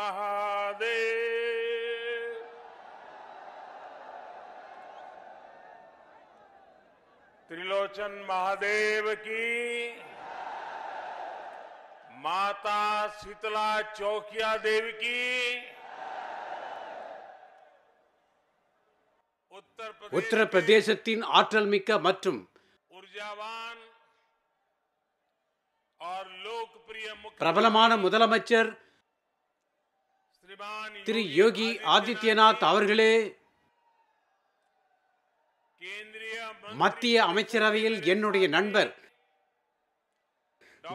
மகாதே त्रिलोचन महादेव की माता शीतला चौकिया देवी की உத்தர பிரதேசத்தின் ஆற்றல் மிக்க மற்றும் பிரபலமான முதலமைச்சர் திரு யோகி ஆதித்யநாத் அவர்களே மத்திய அமைச்சரவையில் என்னுடைய நண்பர்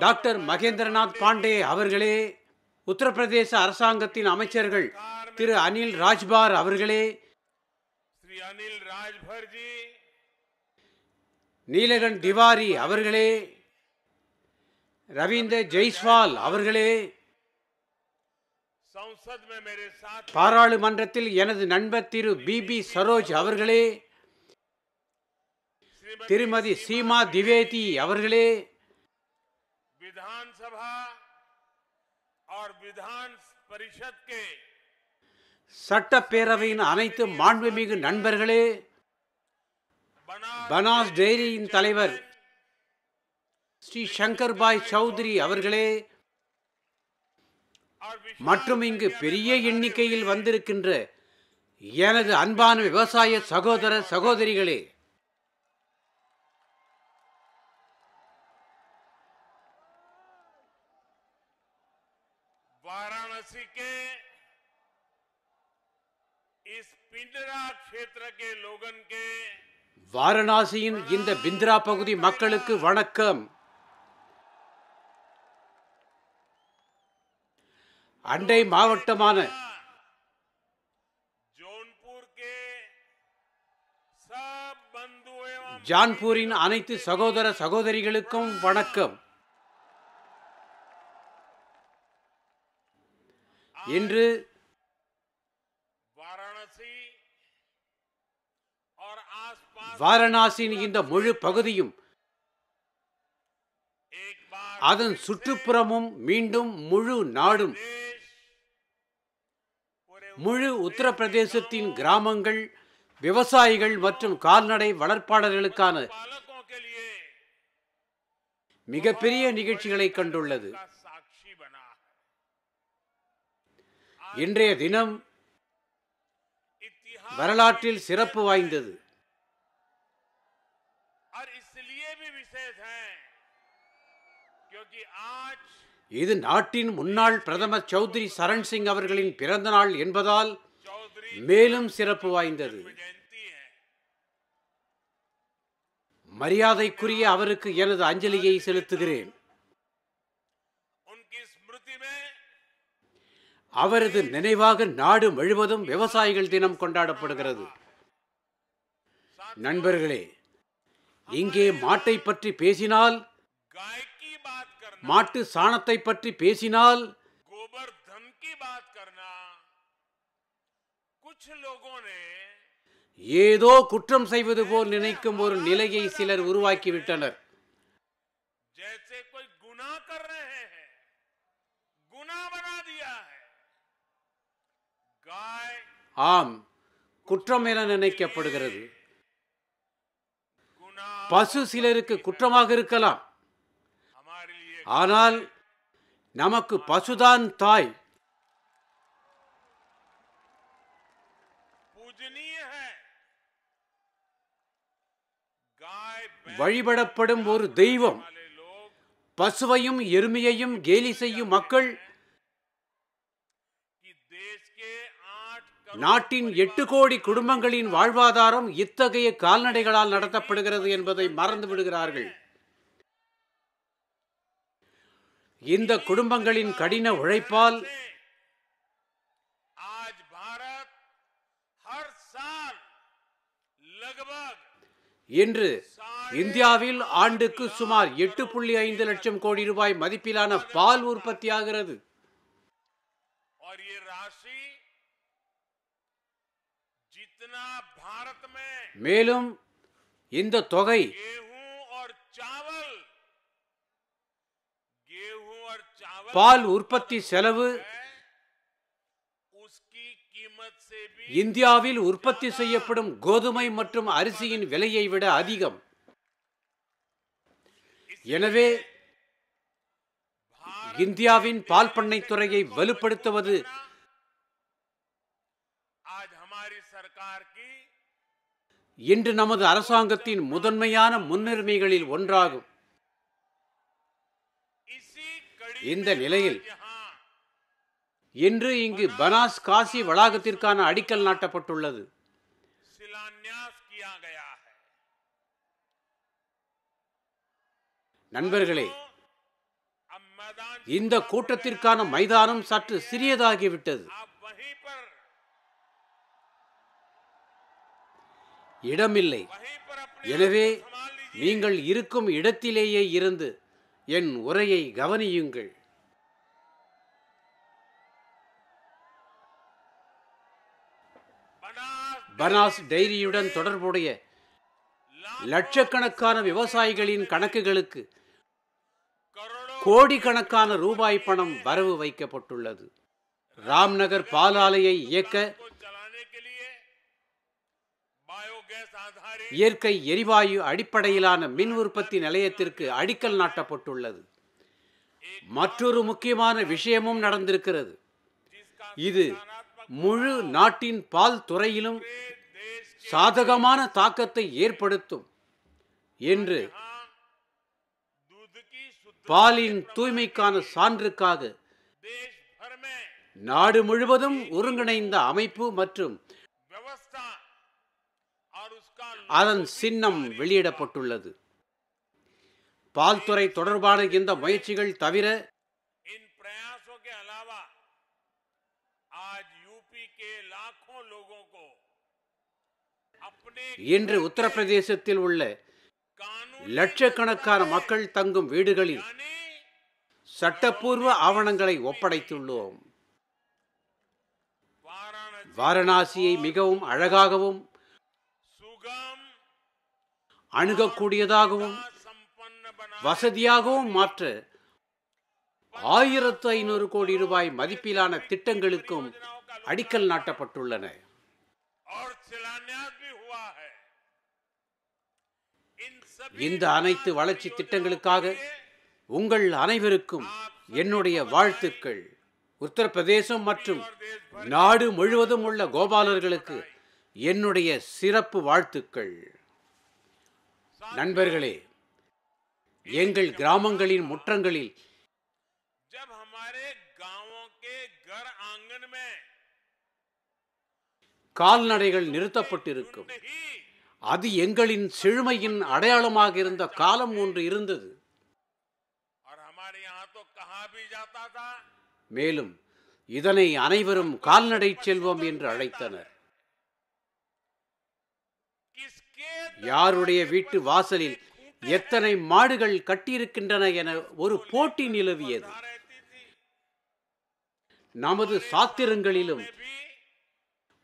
டாக்டர் மகேந்திரநாத் பாண்டே அவர்களே உத்தரப்பிரதேச அரசாங்கத்தின் அமைச்சர்கள் திரு அனில் ராஜ்பார் அவர்களே அனில் நீலகன் திவாரி அவர்களே ரவீந்தர் ஜெய்ஸ்வால் அவர்களே பாராளுமன்றத்தில் எனது நண்பர் திரு பி பி சரோஜ் அவர்களே திருமதி சீமா திவேதி அவர்களே சட்டப்பேரவையின் அனைத்து மாண்புமிகு நண்பர்களே பனாஸ் டெய்ரியின் தலைவர் ஸ்ரீ சங்கர் பாய் சௌத்ரி அவர்களே மற்றும் இங்கு பெரிய எண்ணிக்கையில் வந்திருக்கின்ற எனது அன்பான விவசாய சகோதர சகோதரிகளே வாரணாசியின் இந்த பிந்திரா பகுதி மக்களுக்கு வணக்கம் அண்டை மாவட்டமான ஜான்பூரின் அனைத்து சகோதர சகோதரிகளுக்கும் வணக்கம் இன்று வாரணாசியின் இந்த முழு பகுதியும் அதன் சுற்றுப்புறமும் மீண்டும் முழு நாடும் முழு உத்தரப்பிரதேசத்தின் கிராமங்கள் விவசாயிகள் மற்றும் கால்நடை வளர்ப்பாளர்களுக்கான மிகப்பெரிய நிகழ்ச்சிகளை கண்டுள்ளது இன்றைய தினம் வரலாற்றில் சிறப்பு வாய்ந்தது இது நாட்டின் முன்னாள் பிரதமர் சௌத்ரி சரண் சிங் அவர்களின் பிறந்த நாள் என்பதால் மேலும் சிறப்பு வாய்ந்தது மரியாதைக்குரிய அவருக்கு எனது அஞ்சலியை செலுத்துகிறேன் அவரது நினைவாக நாடு முழுவதும் விவசாயிகள் தினம் கொண்டாடப்படுகிறது நண்பர்களே இங்கே மாட்டை பற்றி பேசினால் மாட்டு சாணத்தை பற்றி பேசினால் ஏதோ குற்றம் செய்வது போல் நினைக்கும் ஒரு நிலையை சிலர் உருவாக்கிவிட்டனர் ஆம் குற்றம் என நினைக்கப்படுகிறது பசு சிலருக்கு குற்றமாக இருக்கலாம் ஆனால் நமக்கு பசுதான் தாய் வழிபடப்படும் ஒரு தெய்வம் பசுவையும் எருமையையும் கேலி செய்யும் மக்கள் நாட்டின் எட்டு கோடி குடும்பங்களின் வாழ்வாதாரம் இத்தகைய கால்நடைகளால் நடத்தப்படுகிறது என்பதை மறந்து விடுகிறார்கள் இந்த குடும்பங்களின் கடின உழைப்பால் இன்று இந்தியாவில் ஆண்டுக்கு சுமார் எட்டு புள்ளி ஐந்து லட்சம் கோடி ரூபாய் மதிப்பிலான பால் உற்பத்தியாகிறது மேலும் இந்த தொகை பால் உற்பத்தி செலவு இந்தியாவில் உற்பத்தி செய்யப்படும் கோதுமை மற்றும் அரிசியின் விலையை விட அதிகம் எனவே இந்தியாவின் பால் பண்ணை துறையை வலுப்படுத்துவது இன்று நமது அரசாங்கத்தின் முதன்மையான முன்னுரிமைகளில் ஒன்றாகும் இந்த நிலையில் இன்று இங்கு பனாஸ் காசி வளாகத்திற்கான அடிக்கல் நாட்டப்பட்டுள்ளது நண்பர்களே இந்த கூட்டத்திற்கான மைதானம் சற்று சிறியதாகிவிட்டது இடமில்லை எனவே நீங்கள் இருக்கும் இடத்திலேயே இருந்து என் உரையை கவனியுங்கள் பனாஸ் டைரியுடன் தொடர்புடைய லட்சக்கணக்கான விவசாயிகளின் கணக்குகளுக்கு கோடிக்கணக்கான ரூபாய் பணம் வரவு வைக்கப்பட்டுள்ளது ராம்நகர் பாலாலையை இயக்க இயற்கை எரிவாயு அடிப்படையிலான மின் உற்பத்தி நிலையத்திற்கு அடிக்கல் நாட்டப்பட்டுள்ளது மற்றொரு முக்கியமான விஷயமும் நடந்திருக்கிறது இது முழு நாட்டின் பால் துறையிலும் சாதகமான தாக்கத்தை ஏற்படுத்தும் என்று பாலின் தூய்மைக்கான சான்றுக்காக நாடு முழுவதும் ஒருங்கிணைந்த அமைப்பு மற்றும் அதன் சின்னம் வெளியிடப்பட்டுள்ளது பால்துறை தொடர்பான இந்த முயற்சிகள் தவிர இன்று உத்தரப்பிரதேசத்தில் உள்ள லட்சக்கணக்கான மக்கள் தங்கும் வீடுகளில் சட்டப்பூர்வ ஆவணங்களை ஒப்படைத்துள்ளோம் வாரணாசியை மிகவும் அழகாகவும் அணுகக்கூடியதாகவும் வசதியாகவும் மாற்ற ஆயிரத்து ஐநூறு கோடி ரூபாய் மதிப்பிலான திட்டங்களுக்கும் அடிக்கல் நாட்டப்பட்டுள்ளன இந்த அனைத்து வளர்ச்சி திட்டங்களுக்காக உங்கள் அனைவருக்கும் என்னுடைய வாழ்த்துக்கள் உத்தரப்பிரதேசம் மற்றும் நாடு முழுவதும் உள்ள கோபாலர்களுக்கு என்னுடைய சிறப்பு வாழ்த்துக்கள் நண்பர்களே எங்கள் கிராமங்களின் முற்றங்களில் கால்நடைகள் நிறுத்தப்பட்டிருக்கும் அது எங்களின் செழுமையின் அடையாளமாக இருந்த காலம் ஒன்று இருந்தது மேலும் இதனை அனைவரும் கால்நடை செல்வம் என்று அழைத்தனர் யாருடைய வீட்டு வாசலில் எத்தனை மாடுகள் கட்டியிருக்கின்றன என ஒரு போட்டி நிலவியது நமது சாத்திரங்களிலும்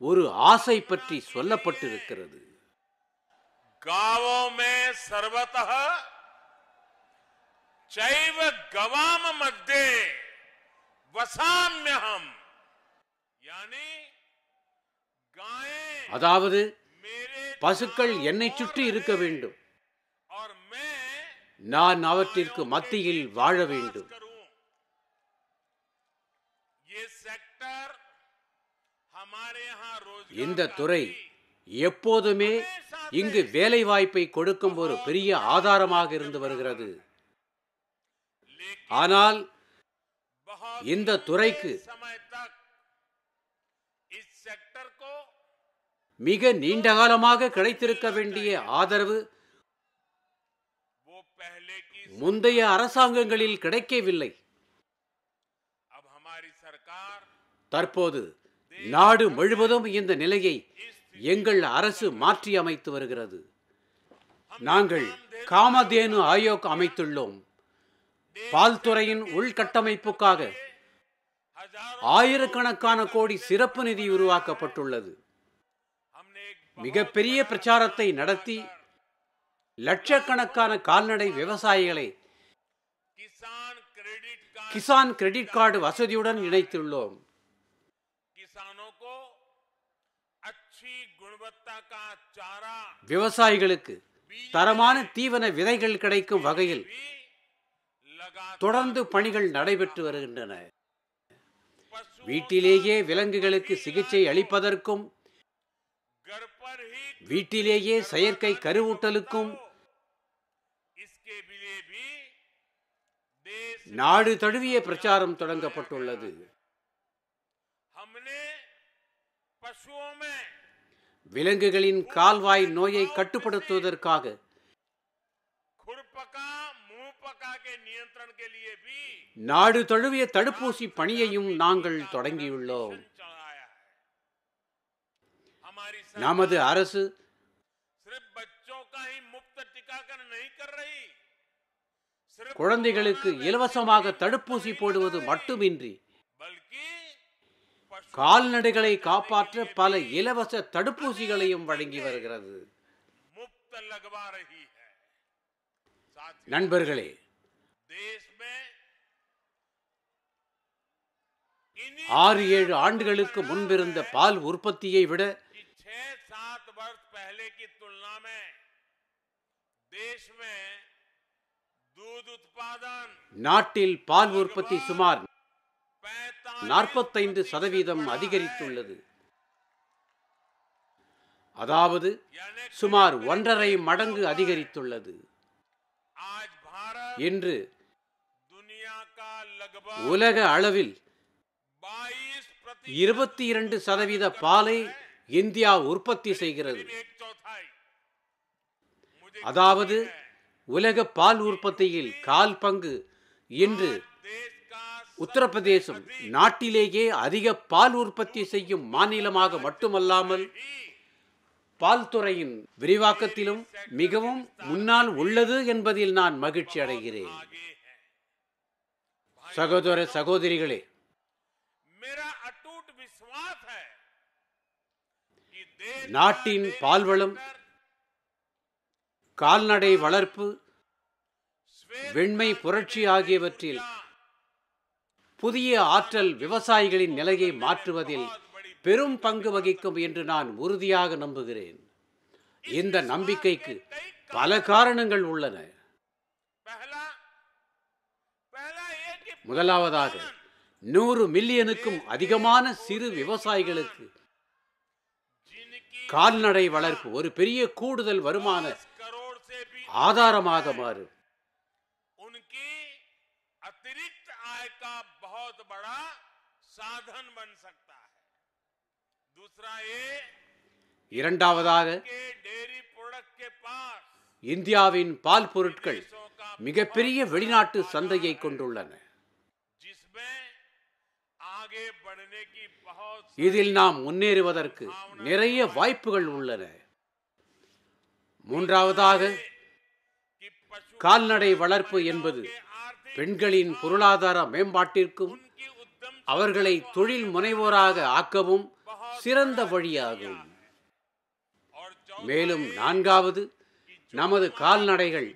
ஒரு ஆசை பற்றி சொல்லப்பட்டிருக்கிறது गांवों அதாவது பசுக்கள் என்னை சுற்றி இருக்க வேண்டும் நான் அவற்றிற்கு மத்தியில் வாழ வேண்டும் இந்த துறை எப்போதுமே இங்கு வேலை வாய்ப்பை கொடுக்கும் ஒரு பெரிய ஆதாரமாக இருந்து வருகிறது ஆனால் இந்த துறைக்கு மிக நீண்டகாலமாக கிடைத்திருக்க வேண்டிய ஆதரவு முந்தைய அரசாங்கங்களில் கிடைக்கவில்லை தற்போது நாடு முழுவதும் இந்த நிலையை எங்கள் அரசு மாற்றி அமைத்து வருகிறது நாங்கள் காமதேனு ஆயோக் அமைத்துள்ளோம் பால்துறையின் உள்கட்டமைப்புக்காக ஆயிரக்கணக்கான கோடி சிறப்பு நிதி உருவாக்கப்பட்டுள்ளது மிகப்பெரிய பிரச்சாரத்தை நடத்தி லட்சக்கணக்கான கால்நடை விவசாயிகளை கிசான் கிரெடிட் கார்டு வசதியுடன் இணைத்துள்ளோம் விவசாயிகளுக்கு தரமான தீவன விதைகள் கிடைக்கும் வகையில் தொடர்ந்து பணிகள் நடைபெற்று வருகின்றன வீட்டிலேயே விலங்குகளுக்கு சிகிச்சை அளிப்பதற்கும் வீட்டிலேயே செயற்கை கருவூட்டலுக்கும் நாடு தழுவிய பிரச்சாரம் தொடங்கப்பட்டுள்ளது விலங்குகளின் கால்வாய் நோயை கட்டுப்படுத்துவதற்காக நாடு தழுவிய தடுப்பூசி பணியையும் நாங்கள் தொடங்கியுள்ளோம் நமது அரசு குழந்தைகளுக்கு இலவசமாக தடுப்பூசி போடுவது மட்டுமின்றி கால்நடைகளை காப்பாற்ற பல இலவச தடுப்பூசிகளையும் வழங்கி வருகிறது நண்பர்களே ஆறு ஏழு ஆண்டுகளுக்கு முன்பிருந்த பால் உற்பத்தியை விட छह सात वर्ष पहले की तुलना में देश में दूध उत्पादन நாட்டில் பால் உற்பத்தி சுமார் நாற்பத்தைந்து சதவீதம் அதிகரித்துள்ளது அதாவது சுமார் ஒன்றரை மடங்கு அதிகரித்துள்ளது இன்று உலக அளவில் இருபத்தி இரண்டு சதவீத பாலை இந்தியா உற்பத்தி செய்கிறது அதாவது உலக பால் உற்பத்தியில் கால் பங்கு இன்று உத்தரப்பிரதேசம் நாட்டிலேயே அதிக பால் உற்பத்தி செய்யும் மாநிலமாக மட்டுமல்லாமல் பால் துறையின் விரிவாக்கத்திலும் மிகவும் முன்னால் உள்ளது என்பதில் நான் மகிழ்ச்சி அடைகிறேன் சகோதர சகோதரிகளே நாட்டின் பால்வளம் கால்நடை வளர்ப்பு வெண்மை புரட்சி ஆகியவற்றில் புதிய ஆற்றல் விவசாயிகளின் நிலையை மாற்றுவதில் பெரும் பங்கு வகிக்கும் என்று நான் உறுதியாக நம்புகிறேன் இந்த நம்பிக்கைக்கு பல காரணங்கள் உள்ளன முதலாவதாக நூறு மில்லியனுக்கும் அதிகமான சிறு விவசாயிகளுக்கு கால்நடை வளர்ப்பு ஒரு பெரிய கூடுதல் வருமான ஆதாரமாக மாறும் இரண்டாவதாக இந்தியாவின் பால் பொருட்கள் மிகப்பெரிய வெளிநாட்டு சந்தையை கொண்டுள்ளன இதில் நாம் முன்னேறுவதற்கு நிறைய வாய்ப்புகள் உள்ளன மூன்றாவதாக கால்நடை வளர்ப்பு என்பது பெண்களின் பொருளாதார மேம்பாட்டிற்கும் அவர்களை தொழில் முனைவோராக ஆக்கவும் சிறந்த வழியாகும் மேலும் நான்காவது நமது கால்நடைகள்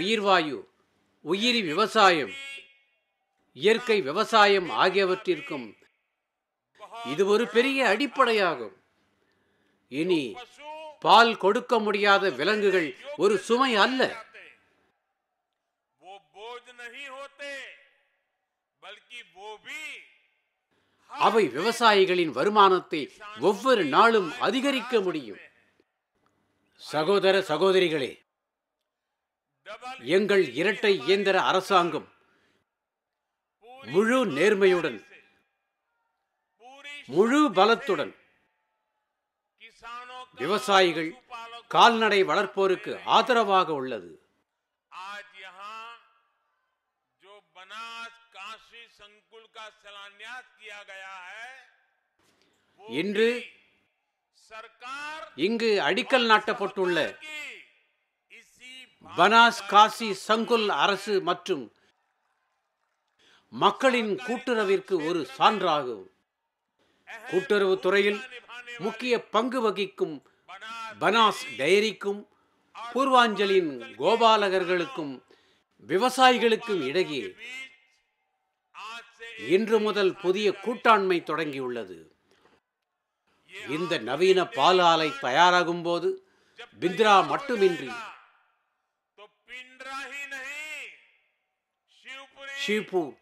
உயிர்வாயு உயிரி விவசாயம் இயற்கை விவசாயம் ஆகியவற்றிற்கும் இது ஒரு பெரிய அடிப்படையாகும் இனி பால் கொடுக்க முடியாத விலங்குகள் ஒரு சுமை அல்ல அவை விவசாயிகளின் வருமானத்தை ஒவ்வொரு நாளும் அதிகரிக்க முடியும் சகோதர சகோதரிகளே எங்கள் இரட்டை இயந்திர அரசாங்கம் முழு நேர்மையுடன் முழு பலத்துடன் விவசாயிகள் கால்நடை வளர்ப்போருக்கு ஆதரவாக உள்ளது இன்று இங்கு அடிக்கல் நாட்டப்பட்டுள்ள பனாஸ் காசி சங்குல் அரசு மற்றும் மக்களின் கூட்டுறவிற்கு ஒரு சான்றாகும் கூட்டுறவு துறையில் முக்கிய பங்கு வகிக்கும் பனாஸ் டைரிக்கும் பூர்வாஞ்சலியின் கோபாலகர்களுக்கும் விவசாயிகளுக்கும் இடையே இன்று முதல் புதிய கூட்டாண்மை தொடங்கியுள்ளது இந்த நவீன பால் ஆலை தயாராகும் போது பிந்திரா மட்டுமின்றி ஷிவ்பூர்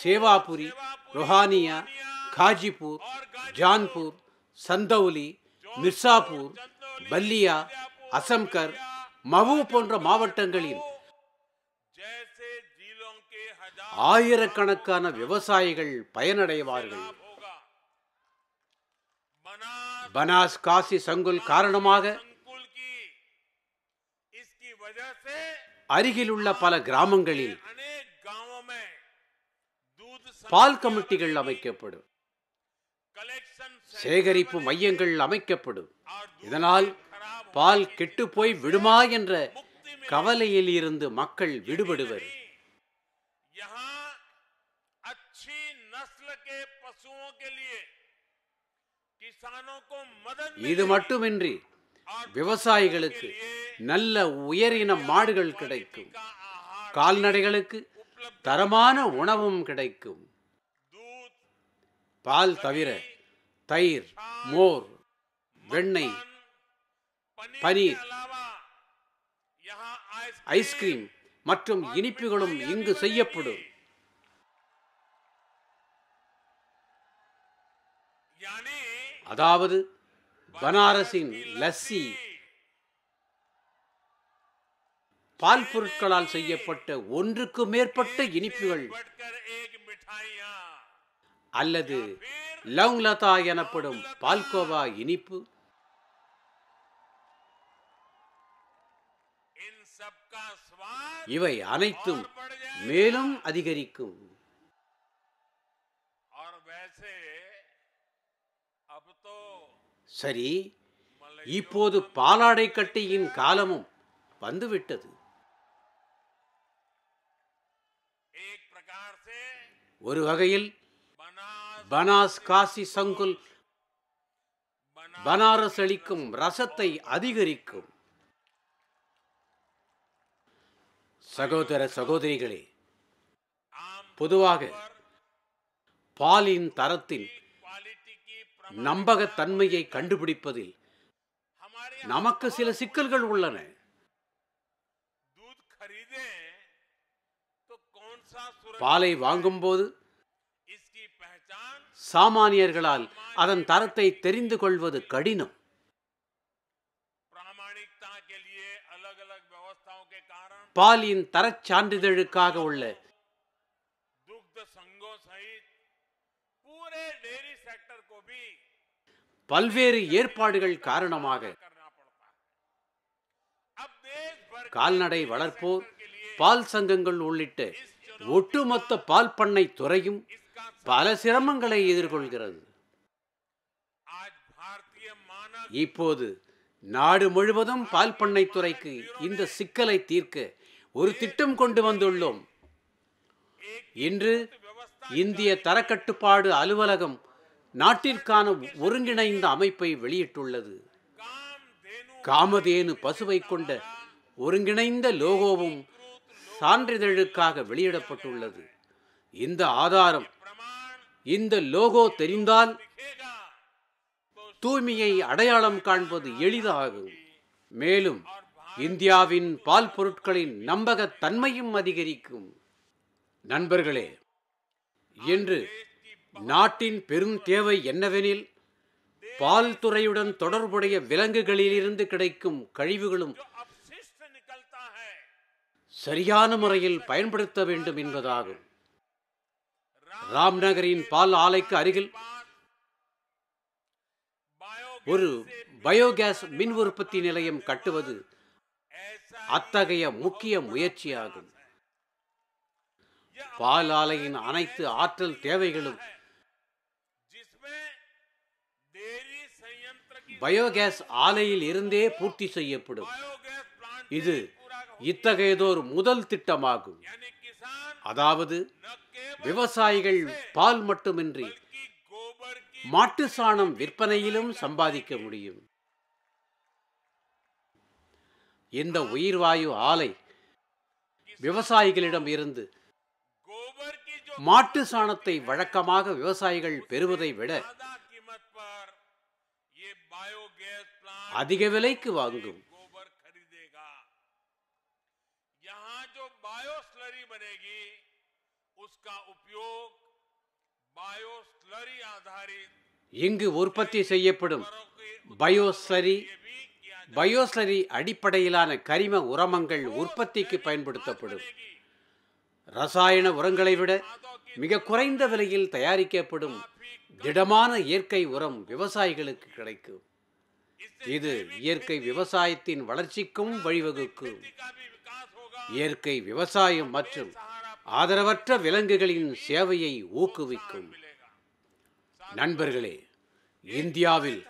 சேவாபுரி ரொஹானியா காஜிபூர் ஜான்பூர் சந்தௌலி மிர்சாப்பூர் பல்லியா அசம்கர் மவு போன்ற மாவட்டங்களில் ஆயிரக்கணக்கான விவசாயிகள் பயனடைவார்கள் பனாஸ் காசி சங்குல் காரணமாக அருகிலுள்ள பல கிராமங்களில் பால் கமிட்டிகள் அமைக்கப்படும் சேகரிப்பு மையங்கள் அமைக்கப்படும் இதனால் பால் கெட்டு போய் விடுமா என்ற கவலையில் இருந்து மக்கள் விடுபடுவர் இது மட்டுமின்றி விவசாயிகளுக்கு நல்ல உயரின மாடுகள் கிடைக்கும் கால்நடைகளுக்கு தரமான உணவும் கிடைக்கும் பால் தவிர தயிர் மோர் வெண்ணெய் பனீர் ஐஸ்கிரீம் மற்றும் இனிப்புகளும் இங்கு செய்யப்படும் அதாவது பனாரசின் லஸ்ஸி பால் பொருட்களால் செய்யப்பட்ட ஒன்றுக்கு மேற்பட்ட இனிப்புகள் அல்லது லதா எனப்படும் பால்கோவா இனிப்பு இவை அனைத்தும் மேலும் அதிகரிக்கும் சரி இப்போது பாலாடை கட்டியின் காலமும் வந்துவிட்டது ஒரு வகையில் பனாஸ் காசி சங்குல் பனாரஸ் அளிக்கும் ரசத்தை அதிகரிக்கும் சகோதர சகோதரிகளே பொதுவாக பாலின் தரத்தில் நம்பகத்தன்மையை கண்டுபிடிப்பதில் நமக்கு சில சிக்கல்கள் உள்ளன பாலை வாங்கும்போது சாமானியர்களால் அதன் தரத்தை தெரிந்து கொள்வது கடினம் பாலியின் தரச் சான்றிதழுக்காக உள்ள பல்வேறு ஏற்பாடுகள் காரணமாக கால்நடை வளர்ப்போர் பால் சங்கங்கள் உள்ளிட்ட ஒட்டுமொத்த பால் பண்ணை துறையும் பல சிரமங்களை எதிர்கொள்கிறது இப்போது நாடு முழுவதும் பால் பண்ணை துறைக்கு இந்த சிக்கலை தீர்க்க ஒரு திட்டம் கொண்டு வந்துள்ளோம் இன்று இந்திய தரக்கட்டுப்பாடு அலுவலகம் நாட்டிற்கான ஒருங்கிணைந்த அமைப்பை வெளியிட்டுள்ளது காமதேனு பசுவை கொண்ட ஒருங்கிணைந்த லோகோவும் சான்றிதழுக்காக வெளியிடப்பட்டுள்ளது இந்த ஆதாரம் இந்த லோகோ தெரிந்தால் தூய்மையை அடையாளம் காண்பது எளிதாகும் மேலும் இந்தியாவின் பால் பொருட்களின் நம்பகத்தன்மையும் அதிகரிக்கும் நண்பர்களே என்று நாட்டின் பெரும் தேவை என்னவெனில் பால் துறையுடன் தொடர்புடைய விலங்குகளிலிருந்து கிடைக்கும் கழிவுகளும் சரியான முறையில் பயன்படுத்த வேண்டும் என்பதாகும் ராம்நகரின் பால் ஆலைக்கு அருகில் ஒரு பயோகேஸ் மின் உற்பத்தி நிலையம் கட்டுவது அத்தகைய முக்கிய முயற்சியாகும் பால் ஆலையின் அனைத்து ஆற்றல் தேவைகளும் பயோகேஸ் ஆலையில் இருந்தே பூர்த்தி செய்யப்படும் இது இத்தகையதோர் முதல் திட்டமாகும் அதாவது விவசாயிகள் பால் மட்டுமின்றி மாட்டு சாணம் விற்பனையிலும் சம்பாதிக்க முடியும் இந்த உயிர் வாயு ஆலை விவசாயிகளிடம் இருந்து மாட்டு சாணத்தை வழக்கமாக விவசாயிகள் பெறுவதை விட அதிக விலைக்கு வாங்கும் उसका उपयोग बायोस्लरी आधारित இங்கு உற்பத்தி செய்யப்படும் பயோஸ்லரி பயோஸ்லரி அடிப்படையிலான கரிம உரமங்கள் உற்பத்திக்கு பயன்படுத்தப்படும் ரசாயன உரங்களை விட மிக குறைந்த விலையில் தயாரிக்கப்படும் திடமான இயற்கை உரம் விவசாயிகளுக்கு கிடைக்கும் இது இயற்கை விவசாயத்தின் வளர்ச்சிக்கும் வழிவகுக்கும் இயற்கை விவசாயம் மற்றும் ஆதரவற்ற விலங்குகளின் சேவையை ஊக்குவிக்கும் நண்பர்களே இந்தியாவில்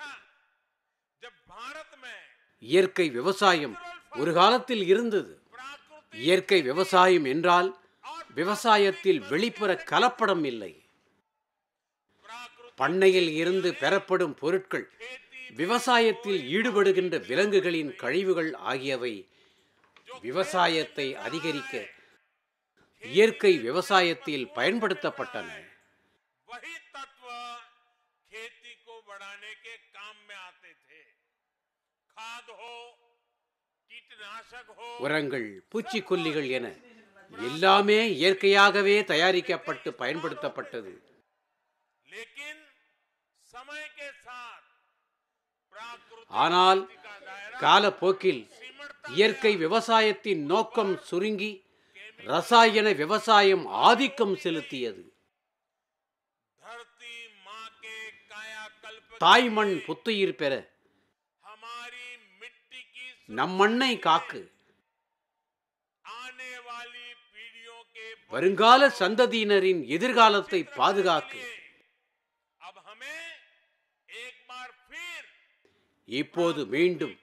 இயற்கை விவசாயம் ஒரு காலத்தில் இருந்தது இயற்கை விவசாயம் என்றால் விவசாயத்தில் வெளிப்புற கலப்படம் இல்லை பண்ணையில் இருந்து பெறப்படும் பொருட்கள் விவசாயத்தில் ஈடுபடுகின்ற விலங்குகளின் கழிவுகள் ஆகியவை விவசாயத்தை அதிகரிக்க இயற்கை விவசாயத்தில் பயன்படுத்தப்பட்டன உரங்கள் பூச்சிக்கொல்லிகள் என எல்லாமே இயற்கையாகவே தயாரிக்கப்பட்டு பயன்படுத்தப்பட்டது ஆனால் காலப்போக்கில் இயற்கை விவசாயத்தின் நோக்கம் சுருங்கி ரசாயன விவசாயம் ஆதிக்கம் செலுத்தியது தாய்மண் புத்துயிர் பெற நம் மண்ணை காக்கு வருங்கால சந்ததியினரின் எதிர்காலத்தை பாதுகாக்கு இப்போது மீண்டும்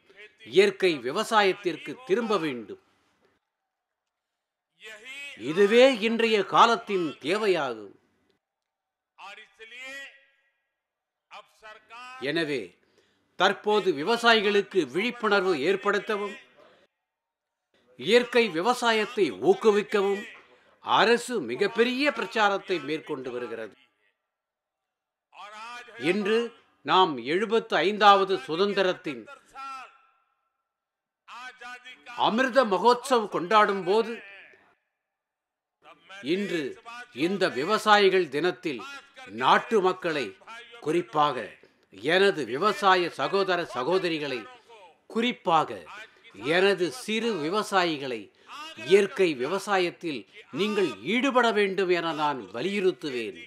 இயற்கை விவசாயத்திற்கு திரும்ப வேண்டும் இதுவே இன்றைய காலத்தின் தேவையாகும் எனவே தற்போது விவசாயிகளுக்கு விழிப்புணர்வு ஏற்படுத்தவும் இயற்கை விவசாயத்தை ஊக்குவிக்கவும் அரசு மிகப்பெரிய பிரச்சாரத்தை மேற்கொண்டு வருகிறது இன்று நாம் எழுபத்து ஐந்தாவது சுதந்திரத்தின் அமிர்த மகோத்சவ் கொண்டாடும் போது இன்று இந்த விவசாயிகள் தினத்தில் நாட்டு மக்களை குறிப்பாக எனது விவசாய சகோதர சகோதரிகளை குறிப்பாக எனது சிறு விவசாயிகளை இயற்கை விவசாயத்தில் நீங்கள் ஈடுபட வேண்டும் என நான் வலியுறுத்துவேன்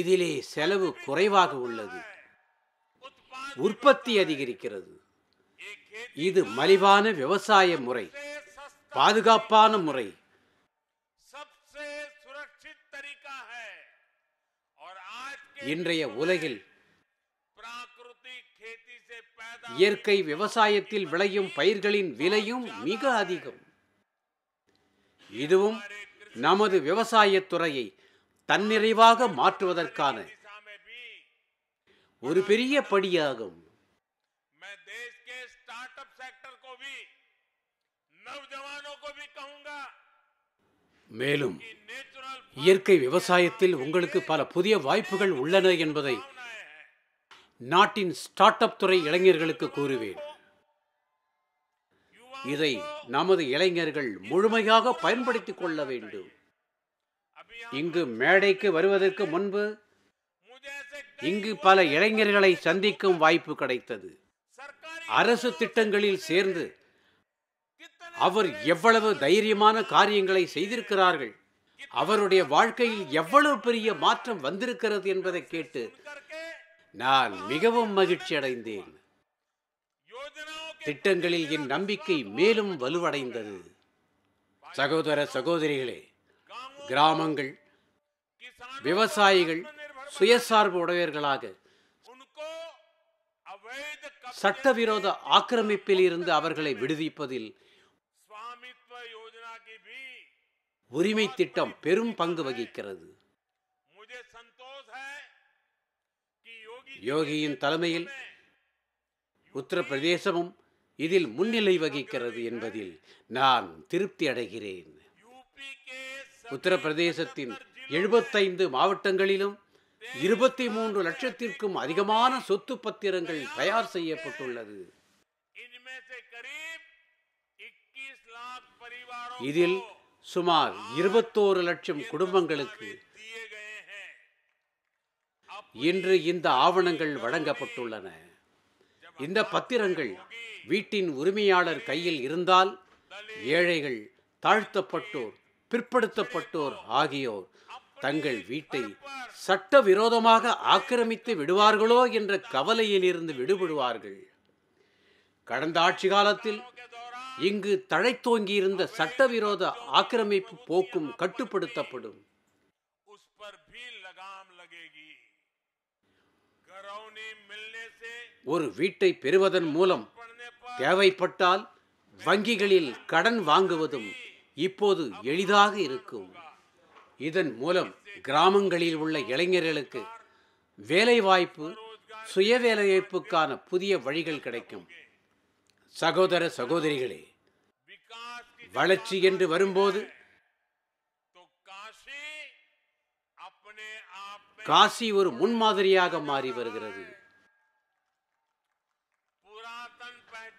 இதிலே செலவு குறைவாக உள்ளது உற்பத்தி அதிகரிக்கிறது இது மலிவான விவசாய முறை பாதுகாப்பான முறை இன்றைய உலகில் இயற்கை விவசாயத்தில் விளையும் பயிர்களின் விலையும் மிக அதிகம் இதுவும் நமது துறையை தன்னிறைவாக மாற்றுவதற்கான ஒரு பெரிய படியாகும் மேலும் இயற்கை விவசாயத்தில் உங்களுக்கு பல புதிய வாய்ப்புகள் உள்ளன என்பதை நாட்டின் ஸ்டார்ட் அப் துறை இளைஞர்களுக்கு கூறுவேன் இதை நமது இளைஞர்கள் முழுமையாக பயன்படுத்திக் கொள்ள வேண்டும் இங்கு மேடைக்கு வருவதற்கு முன்பு இங்கு பல இளைஞர்களை சந்திக்கும் வாய்ப்பு கிடைத்தது அரசு திட்டங்களில் சேர்ந்து அவர் எவ்வளவு தைரியமான காரியங்களை செய்திருக்கிறார்கள் அவருடைய வாழ்க்கையில் எவ்வளவு பெரிய மாற்றம் வந்திருக்கிறது என்பதை கேட்டு நான் மிகவும் மகிழ்ச்சி அடைந்தேன் திட்டங்களில் என் நம்பிக்கை மேலும் வலுவடைந்தது சகோதர சகோதரிகளே கிராமங்கள் விவசாயிகள் சுயசார்பு உடையவர்களாக சட்டவிரோத ஆக்கிரமிப்பில் இருந்து அவர்களை விடுவிப்பதில் உரிமை திட்டம் பெரும் பங்கு வகிக்கிறது யோகியின் தலைமையில் உத்தரப்பிரதேசமும் இதில் முன்னிலை வகிக்கிறது என்பதில் நான் திருப்தி அடைகிறேன் உத்தரப்பிரதேசத்தின் எழுபத்தைந்து மாவட்டங்களிலும் இருபத்தி மூன்று லட்சத்திற்கும் அதிகமான சொத்து பத்திரங்கள் தயார் செய்யப்பட்டுள்ளது இதில் சுமார் இருபத்தோரு லட்சம் குடும்பங்களுக்கு இன்று இந்த ஆவணங்கள் வழங்கப்பட்டுள்ளன இந்த பத்திரங்கள் வீட்டின் உரிமையாளர் கையில் இருந்தால் ஏழைகள் தாழ்த்தப்பட்டோர் பிற்படுத்தப்பட்டோர் ஆகியோர் தங்கள் வீட்டை சட்டவிரோதமாக ஆக்கிரமித்து விடுவார்களோ என்ற கவலையிலிருந்து விடுபடுவார்கள் கடந்த ஆட்சி காலத்தில் இங்கு தழைத்தோங்கியிருந்த சட்டவிரோத ஆக்கிரமிப்பு போக்கும் கட்டுப்படுத்தப்படும் ஒரு வீட்டை பெறுவதன் மூலம் தேவைப்பட்டால் வங்கிகளில் கடன் வாங்குவதும் இப்போது எளிதாக இருக்கும் இதன் மூலம் கிராமங்களில் உள்ள இளைஞர்களுக்கு வேலைவாய்ப்பு சுயவேலைவாய்ப்புக்கான புதிய வழிகள் கிடைக்கும் சகோதர சகோதரிகளே வளர்ச்சி என்று வரும்போது காசி ஒரு முன்மாதிரியாக மாறி வருகிறது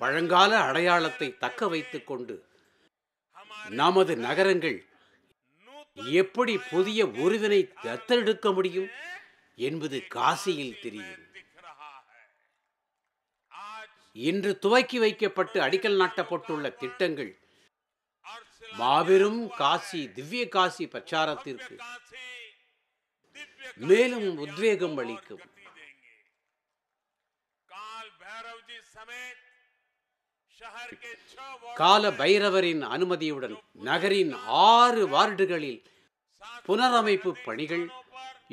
பழங்கால அடையாளத்தை தக்க வைத்துக் கொண்டு நமது நகரங்கள் எப்படி புதிய உருவினை தத்தெடுக்க முடியும் என்பது காசியில் தெரியும் இன்று துவக்கி வைக்கப்பட்டு அடிக்கல் நாட்டப்பட்டுள்ள திட்டங்கள் மாபெரும் காசி திவ்ய காசி பிரச்சாரத்திற்கு மேலும் உத்வேகம் அளிக்கும் கால பைரவரின் அனுமதியுடன் நகரின் ஆறு வார்டுகளில் புனரமைப்பு பணிகள்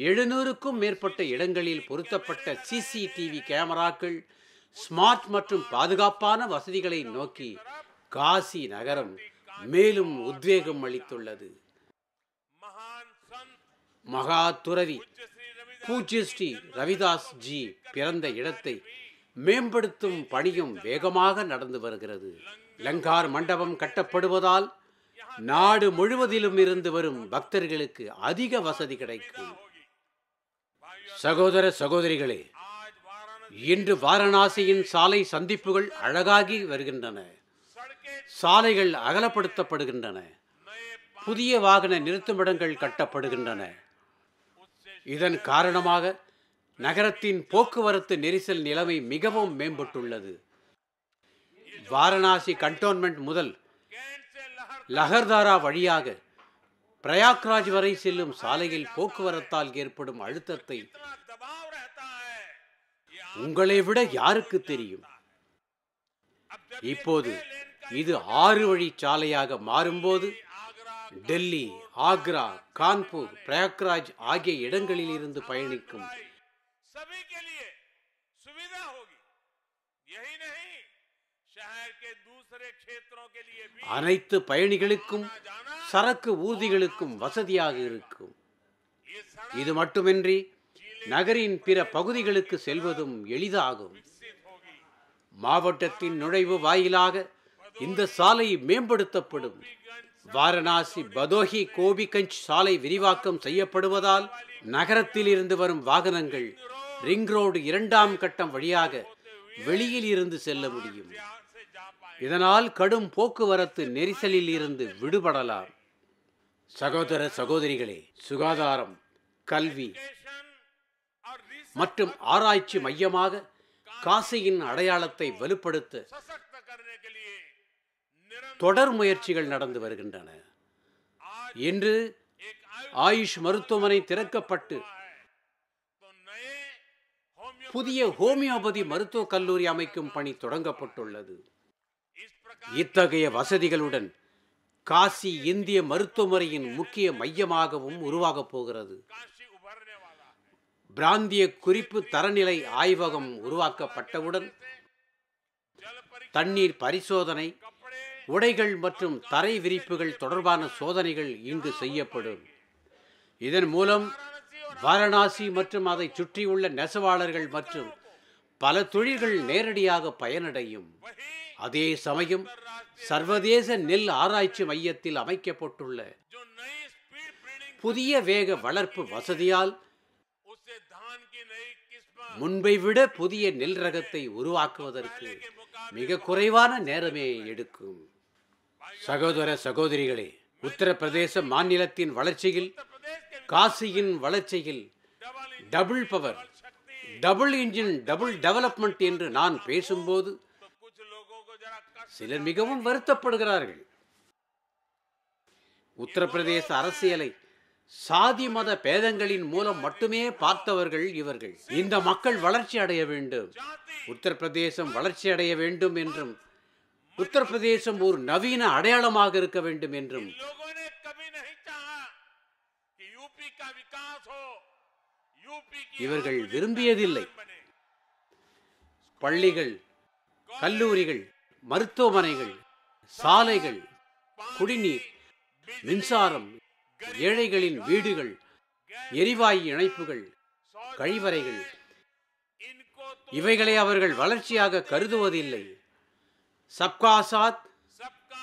எழுநூறுக்கும் மேற்பட்ட இடங்களில் பொருத்தப்பட்ட சிசிடிவி கேமராக்கள் ஸ்மார்ட் மற்றும் பாதுகாப்பான வசதிகளை நோக்கி காசி நகரம் மேலும் உத்வேகம் அளித்துள்ளது மகா துறவி பூஜ்ய ஸ்ரீ ரவிதாஸ் ஜி பிறந்த இடத்தை மேம்படுத்தும் பணியும் வேகமாக நடந்து வருகிறது லங்கார் மண்டபம் கட்டப்படுவதால் நாடு முழுவதிலும் இருந்து வரும் பக்தர்களுக்கு அதிக வசதி கிடைக்கும் சகோதர சகோதரிகளே இன்று வாரணாசியின் சாலை சந்திப்புகள் அழகாகி வருகின்றன சாலைகள் அகலப்படுத்தப்படுகின்றன புதிய வாகன நிறுத்துமிடங்கள் கட்டப்படுகின்றன இதன் காரணமாக நகரத்தின் போக்குவரத்து நெரிசல் நிலைமை மிகவும் மேம்பட்டுள்ளது வாரணாசி கண்டோன்மெண்ட் முதல் லஹர்தாரா வழியாக பிரயாக்ராஜ் வரை செல்லும் சாலையில் போக்குவரத்தால் ஏற்படும் அழுத்தத்தை உங்களை விட யாருக்கு தெரியும் இப்போது இது ஆறு வழி சாலையாக மாறும்போது டெல்லி ஆக்ரா கான்பூர் பிரயாக்ராஜ் ஆகிய இடங்களில் இருந்து பயணிக்கும் அனைத்து பயணிகளுக்கும் சரக்கு ஊர்திகளுக்கும் வசதியாக இருக்கும் இது மட்டுமின்றி நகரின் பிற பகுதிகளுக்கு செல்வதும் எளிதாகும் மாவட்டத்தின் நுழைவு வாயிலாக இந்த சாலை மேம்படுத்தப்படும் வாரணாசி பதோஹி கோபிகஞ்ச் சாலை விரிவாக்கம் செய்யப்படுவதால் நகரத்தில் இருந்து வரும் வாகனங்கள் ரிங் ரோடு இரண்டாம் கட்டம் வழியாக வெளியில் இருந்து செல்ல முடியும் இதனால் கடும் போக்குவரத்து நெரிசலில் இருந்து விடுபடலாம் சகோதர சகோதரிகளே சுகாதாரம் கல்வி மற்றும் ஆராய்ச்சி மையமாக காசியின் அடையாளத்தை வலுப்படுத்த தொடர் முயற்சிகள் நடந்து வருகின்றன இன்று ஆயுஷ் மருத்துவமனை திறக்கப்பட்டு புதிய ஹோமியோபதி மருத்துவக் கல்லூரி அமைக்கும் பணி தொடங்கப்பட்டுள்ளது இத்தகைய வசதிகளுடன் காசி இந்திய மருத்துவமனையின் முக்கிய மையமாகவும் உருவாகப் போகிறது பிராந்திய குறிப்பு தரநிலை ஆய்வகம் உருவாக்கப்பட்டவுடன் தண்ணீர் பரிசோதனை உடைகள் மற்றும் தரை விரிப்புகள் தொடர்பான சோதனைகள் இங்கு செய்யப்படும் இதன் மூலம் வாரணாசி மற்றும் அதை சுற்றியுள்ள நெசவாளர்கள் மற்றும் பல தொழில்கள் நேரடியாக பயனடையும் அதே சமயம் சர்வதேச நெல் ஆராய்ச்சி மையத்தில் அமைக்கப்பட்டுள்ள புதிய வேக வளர்ப்பு வசதியால் முன்பை விட புதிய நெல் ரகத்தை உருவாக்குவதற்கு மிக குறைவான நேரமே எடுக்கும் சகோதர சகோதரிகளே உத்தரப்பிரதேச மாநிலத்தின் வளர்ச்சியில் காசியின் வளர்ச்சியில் double power double engine double development என்று நான் பேசும்போது சிலர் மிகவும் வருத்தப்படுகிறார்கள் உத்தரப்பிரதேச அரசியலை சாதி மத பேதங்களின் மூலம் மட்டுமே பார்த்தவர்கள் இவர்கள் இந்த மக்கள் வளர்ச்சி அடைய வேண்டும் உத்தரப்பிரதேசம் வளர்ச்சி அடைய வேண்டும் என்றும் உத்தரப்பிரதேசம் ஒரு நவீன அடையாளமாக இருக்க வேண்டும் என்றும் இவர்கள் விரும்பியதில்லை பள்ளிகள் கல்லூரிகள் மருத்துவமனைகள் சாலைகள் குடிநீர் மின்சாரம் ஏழைகளின் வீடுகள் எரிவாயு இணைப்புகள் கழிவறைகள் இவைகளை அவர்கள் வளர்ச்சியாக கருதுவதில்லை சப்கா சாத்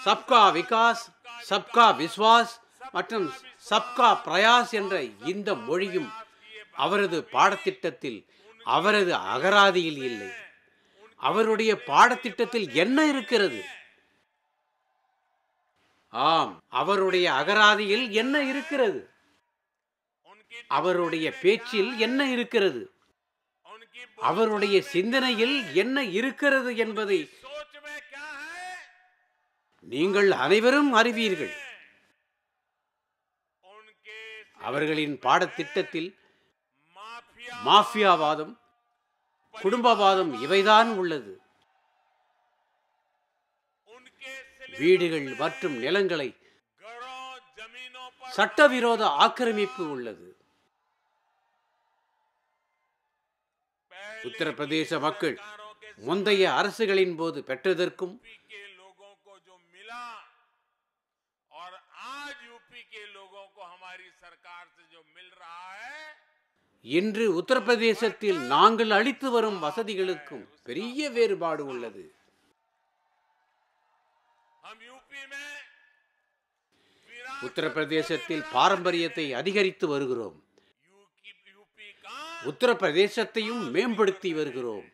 சப்கா விகாஸ் சப்கா விஸ்வாஸ் மற்றும் சப்கா பிரயாஸ் என்ற இந்த மொழியும் அவரது பாடத்திட்டத்தில் அவரது அகராதியில் இல்லை அவருடைய பாடத்திட்டத்தில் என்ன இருக்கிறது ஆம் அவருடைய அகராதியில் என்ன இருக்கிறது அவருடைய பேச்சில் என்ன இருக்கிறது அவருடைய சிந்தனையில் என்ன இருக்கிறது என்பதை நீங்கள் அனைவரும் அறிவீர்கள் அவர்களின் பாடத்திட்டத்தில் மாஃபியாவாதம் குடும்பவாதம் இவைதான் உள்ளது வீடுகள் மற்றும் நிலங்களை சட்டவிரோத ஆக்கிரமிப்பு உள்ளது உத்தரப்பிரதேச மக்கள் முந்தைய அரசுகளின் போது பெற்றதற்கும் இன்று உத்தரப்பிரதேசத்தில் நாங்கள் அளித்து வரும் வசதிகளுக்கும் பெரிய வேறுபாடு உள்ளது உத்தரப்பிரதேசத்தில் பாரம்பரியத்தை அதிகரித்து வருகிறோம் உத்தரப்பிரதேசத்தையும் மேம்படுத்தி வருகிறோம்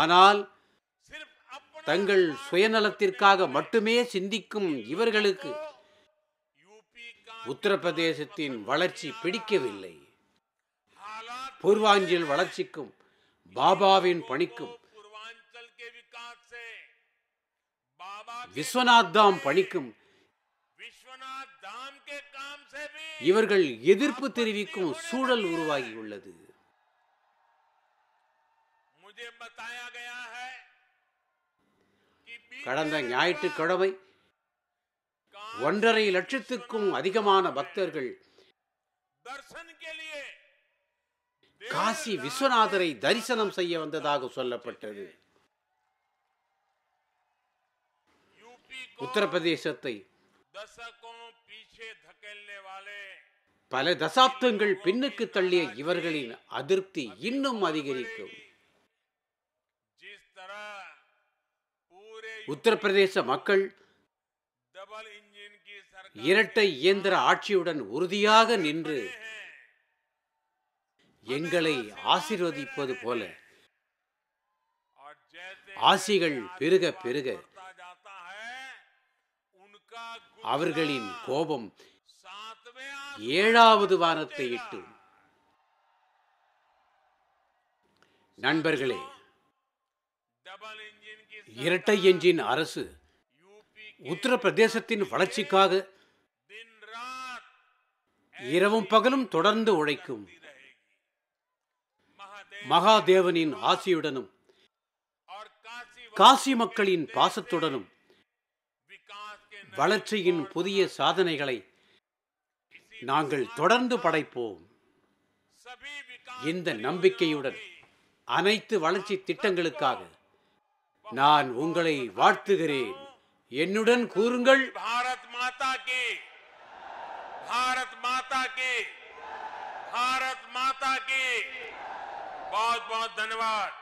ஆனால் தங்கள் சுயநலத்திற்காக மட்டுமே சிந்திக்கும் இவர்களுக்கு உத்தரப்பிரதேசத்தின் வளர்ச்சி பிடிக்கவில்லை பூர்வாஞ்சில் வளர்ச்சிக்கும் பாபாவின் பணிக்கும் விஸ்வநாத் தாம் பணிக்கும் இவர்கள் எதிர்ப்பு தெரிவிக்கும் சூழல் உருவாகியுள்ளது கடந்த ஞாயிற்றுக்கிழமை ஒன்றரை லட்சத்துக்கும் அதிகமான பக்தர்கள் காசி விஸ்வநாதரை தரிசனம் செய்ய வந்ததாக சொல்லப்பட்டது உத்தரப்பிரதேசத்தை பல தசாப்தங்கள் பின்னுக்கு தள்ளிய இவர்களின் அதிருப்தி இன்னும் அதிகரிக்கும் உத்தரப்பிரதேச மக்கள் இரட்டை இயந்திர ஆட்சியுடன் உறுதியாக நின்று எங்களை ஆசிர்வதிப்பது போல ஆசிகள் பெருக பெருக அவர்களின் கோபம் ஏழாவது வாரத்தை இட்டு நண்பர்களே இரட்டை எஞ்சின் அரசு உத்தரப்பிரதேசத்தின் வளர்ச்சிக்காக இரவும் பகலும் தொடர்ந்து உழைக்கும் மகாதேவனின் ஆசியுடனும் காசி மக்களின் பாசத்துடனும் வளர்ச்சியின் புதிய சாதனைகளை நாங்கள் தொடர்ந்து படைப்போம் இந்த நம்பிக்கையுடன் அனைத்து வளர்ச்சி திட்டங்களுக்காக நான் உங்களை வாழ்த்துகிறேன் என்னுடன் கூறுங்கள் பாரத் மாதா கே பாரத் மாதா கே பாரத் மாதா கே பாத் பாத் धन्यवाद